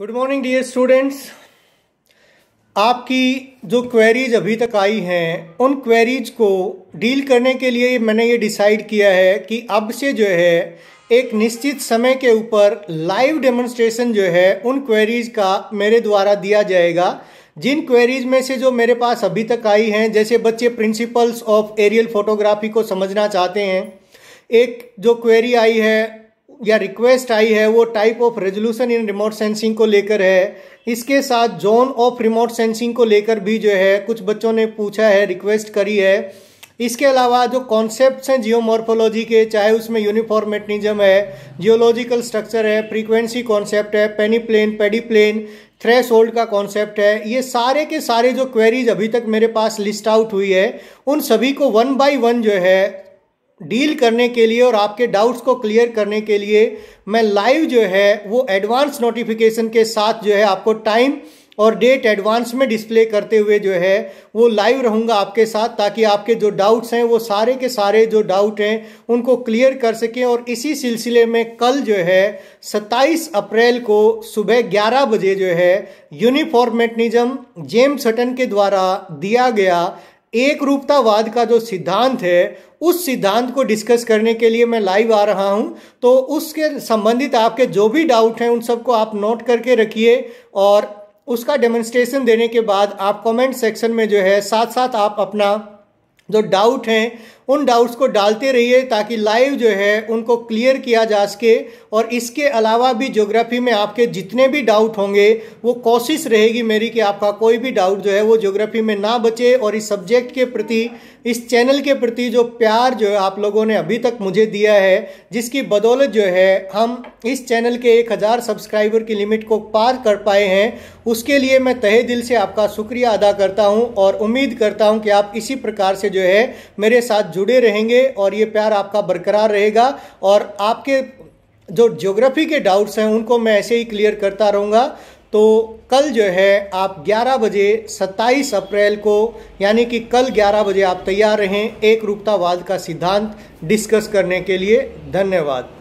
good morning dear students आपकी जो queries अभी तक आई हैं उन क्वेरीज को डील करने के लिए मैंने ये डिसाइड किया है कि अब से जो है एक निश्चित समय के ऊपर लाइव डेमोन्स्ट्रेशन जो है उन क्वेरीज का मेरे द्वारा दिया जाएगा जिन क्वेरीज में से जो मेरे पास अभी तक आई हैं जैसे बच्चे प्रिंसिपल्स ऑफ एरियल फोटोग्राफी को समझना चाहते हैं एक जो क्वेरी आई है या रिक्वेस्ट आई है वो type of resolution in remote sensing को लेकर है इसके साथ जोन ऑफ रिमोट सेंसिंग को लेकर भी जो है कुछ बच्चों ने पूछा है रिक्वेस्ट करी है इसके अलावा जो कॉन्सेप्ट हैं जियोमॉर्फोलॉजी के चाहे उसमें यूनिफॉर्म है जियोलॉजिकल स्ट्रक्चर है फ्रीक्वेंसी कॉन्सेप्ट है peneplain pediplain threshold का कॉन्सेप्ट है ये सारे के सारे जो क्वेरीज अभी तक मेरे पास लिस्ट आउट हुई है उन सभी को वन बाय वन जो है डील करने के लिए और आपके डाउट्स को क्लियर करने के लिए मैं लाइव जो है वो एडवांस नोटिफिकेशन के साथ जो है आपको टाइम और डेट एडवांस में डिस्प्ले करते हुए जो है वो लाइव रहूँगा आपके साथ ताकि आपके जो डाउट्स हैं वो सारे के सारे जो डाउट हैं उनको क्लियर कर सकें और इसी सिलसिले में कल जो है 27 अप्रैल को सुबह 11 बजे जो है यूनिफॉर्मेटनिज्म जेम्स हटन के द्वारा दिया गया एक रूपतावाद का जो सिद्धांत है उस सिद्धांत को डिस्कस करने के लिए मैं लाइव आ रहा हूं तो उसके संबंधित आपके जो भी डाउट हैं उन सबको आप नोट करके रखिए और उसका डेमोन्स्ट्रेशन देने के बाद आप कमेंट सेक्शन में जो है साथ साथ आप अपना जो डाउट हैं उन डाउट्स को डालते रहिए ताकि लाइव जो है उनको क्लियर किया जा सके और इसके अलावा भी ज्योग्राफी में आपके जितने भी डाउट होंगे वो कोशिश रहेगी मेरी कि आपका कोई भी डाउट जो है वो ज्योग्राफी में ना बचे और इस सब्जेक्ट के प्रति इस चैनल के प्रति जो प्यार जो है आप लोगों ने अभी तक मुझे दिया है जिसकी बदौलत जो है हम इस चैनल के एक हज़ार सब्सक्राइबर की लिमिट को पार कर पाए हैं उसके लिए मैं तहे दिल से आपका शुक्रिया अदा करता हूँ और उम्मीद करता हूँ कि आप इसी प्रकार से जो है मेरे साथ जुड़े रहेंगे और ये प्यार आपका बरकरार रहेगा और आपके जो ज्योग्राफी के डाउट्स हैं उनको मैं ऐसे ही क्लियर करता रहूँगा तो कल जो है आप 11 बजे 27 अप्रैल को यानी कि कल 11 बजे आप तैयार रहें एक रूपतावाद का सिद्धांत डिस्कस करने के लिए धन्यवाद